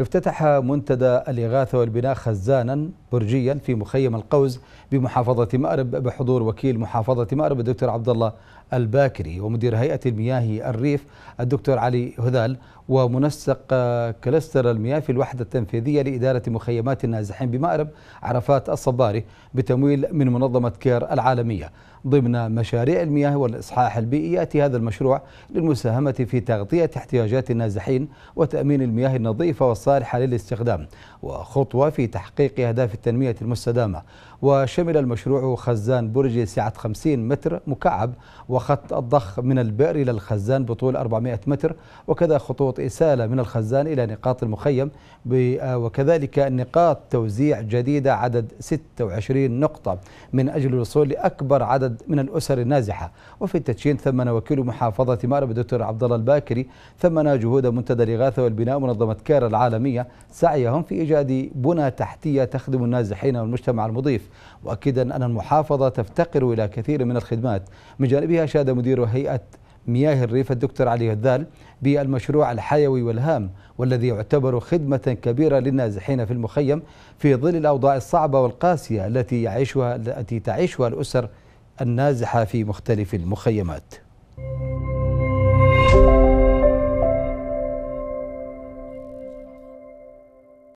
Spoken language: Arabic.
افتتح منتدى الإغاثة والبناء خزانا برجيا في مخيم القوز بمحافظة مأرب بحضور وكيل محافظة مأرب الدكتور عبد الله الباكري ومدير هيئة المياه الريف الدكتور علي هذال ومنسق كلستر المياه في الوحدة التنفيذية لإدارة مخيمات النازحين بمأرب عرفات الصباري بتمويل من منظمة كير العالمية ضمن مشاريع المياه والإصحاح البيئي يأتي هذا المشروع للمساهمة في تغطية احتياجات النازحين وتأمين المياه النظيفة والصالحة للاستخدام وخطوة في تحقيق أهداف التنمية المستدامة وشمل المشروع خزان برج سعة 50 متر مكعب وخط الضخ من البئر إلى الخزان بطول 400 متر وكذا خطوط إسالة من الخزان إلى نقاط المخيم وكذلك نقاط توزيع جديدة عدد 26 نقطة من أجل الوصول لأكبر عدد عدد من الأسر النازحة وفي التدشين ثمن وكيل محافظة مأرب الدكتور عبد الله الباكري ثمن جهود منتدى الإغاثة والبناء منظمة كار العالمية سعيهم في إيجاد بنى تحتية تخدم النازحين والمجتمع المضيف مؤكدا أن المحافظة تفتقر إلى كثير من الخدمات من جانبها أشاد مدير هيئة مياه الريف الدكتور علي الدال بالمشروع الحيوي والهام والذي يعتبر خدمة كبيرة للنازحين في المخيم في ظل الأوضاع الصعبة والقاسية التي يعيشها التي تعيشها الأسر النازحة في مختلف المخيمات